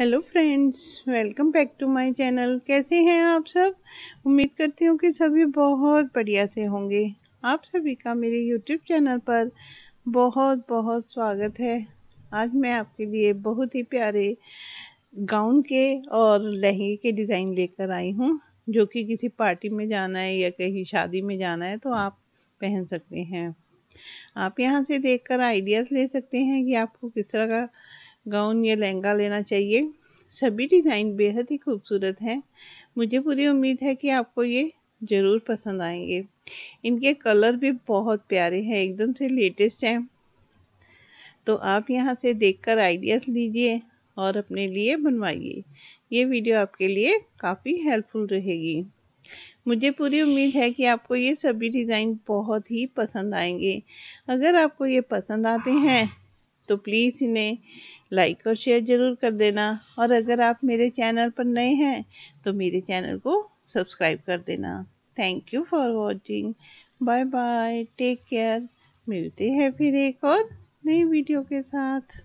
hello friends welcome back to my channel कैसे हैं आप सब उम्मीद करती हूँ कि सभी बहुत बढ़िया से होंगे आप सभी का मेरे यूट्यूब चैनल पर बहुत बहुत स्वागत है आज मैं आपके लिए बहुत ही प्यारे गाउन के और लहंगे के डिज़ाइन लेकर आई हूँ जो कि किसी पार्टी में जाना है या कहीं शादी में जाना है तो आप पहन सकते हैं आप यहाँ से देख आइडियाज़ ले सकते हैं कि आपको किस तरह का गाउन या लहंगा लेना चाहिए सभी डिज़ाइन बेहद ही खूबसूरत हैं मुझे पूरी उम्मीद है कि आपको ये ज़रूर पसंद आएंगे इनके कलर भी बहुत प्यारे हैं एकदम से लेटेस्ट हैं तो आप यहाँ से देखकर आइडियाज़ लीजिए और अपने लिए बनवाइए ये वीडियो आपके लिए काफ़ी हेल्पफुल रहेगी मुझे पूरी उम्मीद है कि आपको ये सभी डिज़ाइन बहुत ही पसंद आएंगे अगर आपको ये पसंद आते हैं तो प्लीज़ इन्हें लाइक और शेयर ज़रूर कर देना और अगर आप मेरे चैनल पर नए हैं तो मेरे चैनल को सब्सक्राइब कर देना thank you for watching bye bye take care मिलते हैं फिर एक और नई वीडियो के साथ